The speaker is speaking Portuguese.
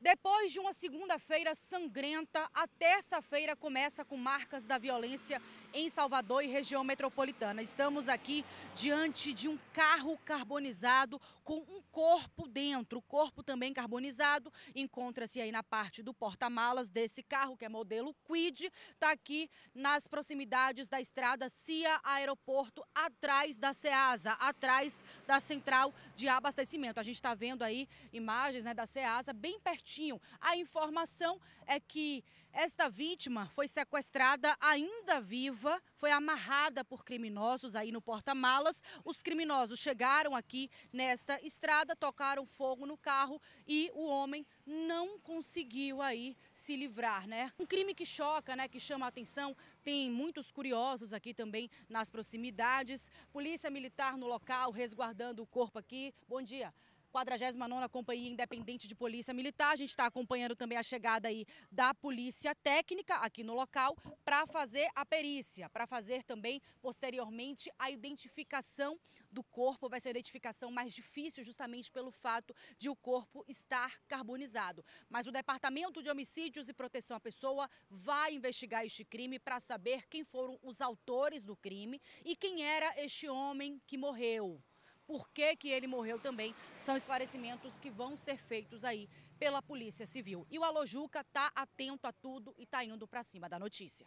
Depois de uma segunda-feira sangrenta, a terça-feira começa com marcas da violência em Salvador e região metropolitana. Estamos aqui diante de um carro carbonizado com um corpo dentro. O corpo também carbonizado encontra-se aí na parte do porta-malas desse carro, que é modelo Quid. Está aqui nas proximidades da estrada CIA Aeroporto, atrás da SEASA, atrás da central de abastecimento. A gente está vendo aí imagens né, da SEASA bem pertinho a informação é que esta vítima foi sequestrada ainda viva, foi amarrada por criminosos aí no porta-malas. Os criminosos chegaram aqui nesta estrada, tocaram fogo no carro e o homem não conseguiu aí se livrar, né? Um crime que choca, né, que chama a atenção. Tem muitos curiosos aqui também nas proximidades. Polícia militar no local resguardando o corpo aqui. Bom dia. 49ª Companhia Independente de Polícia Militar. A gente está acompanhando também a chegada aí da Polícia Técnica aqui no local para fazer a perícia, para fazer também posteriormente a identificação do corpo. Vai ser a identificação mais difícil justamente pelo fato de o corpo estar carbonizado. Mas o Departamento de Homicídios e Proteção à Pessoa vai investigar este crime para saber quem foram os autores do crime e quem era este homem que morreu por que, que ele morreu também, são esclarecimentos que vão ser feitos aí pela Polícia Civil. E o Alojuca está atento a tudo e está indo para cima da notícia.